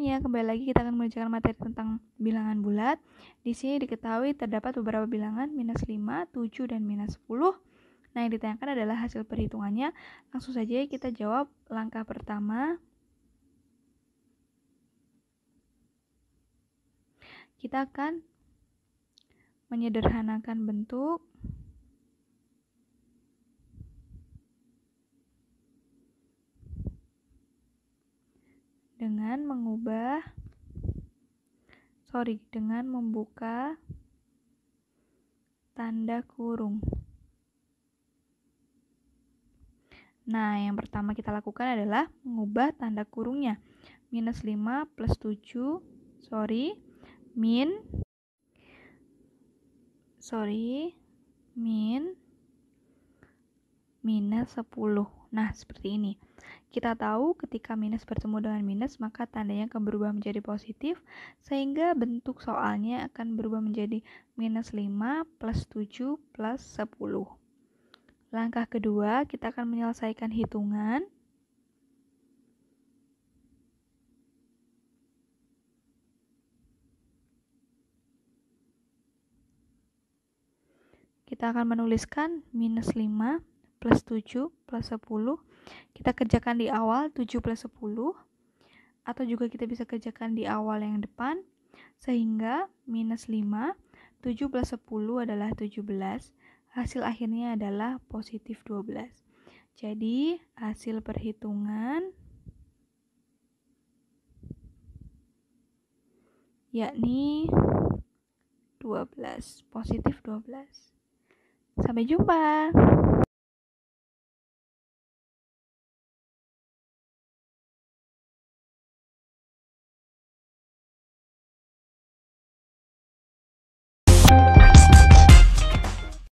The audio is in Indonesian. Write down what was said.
Semuanya, kembali lagi kita akan menunjukkan materi tentang bilangan bulat. Di sini diketahui terdapat beberapa bilangan, minus 5, 7, dan minus 10. Nah, yang ditanyakan adalah hasil perhitungannya. Langsung saja kita jawab langkah pertama. Kita akan menyederhanakan bentuk. dengan mengubah sorry dengan membuka tanda kurung Nah, yang pertama kita lakukan adalah mengubah tanda kurungnya. Minus 5 plus 7, sorry, min, sorry, min, minus 10. Nah, seperti ini. Kita tahu ketika minus bertemu dengan minus, maka tandanya akan berubah menjadi positif, sehingga bentuk soalnya akan berubah menjadi minus 5 plus 7 plus 10. Langkah kedua, kita akan menyelesaikan hitungan. Kita akan menuliskan minus 5 plus 7 plus 10 kita kerjakan di awal 7 plus 10 atau juga kita bisa kerjakan di awal yang depan sehingga minus 5 7 plus 10 adalah 17 hasil akhirnya adalah positif 12 jadi hasil perhitungan yakni 12 positif 12 sampai jumpa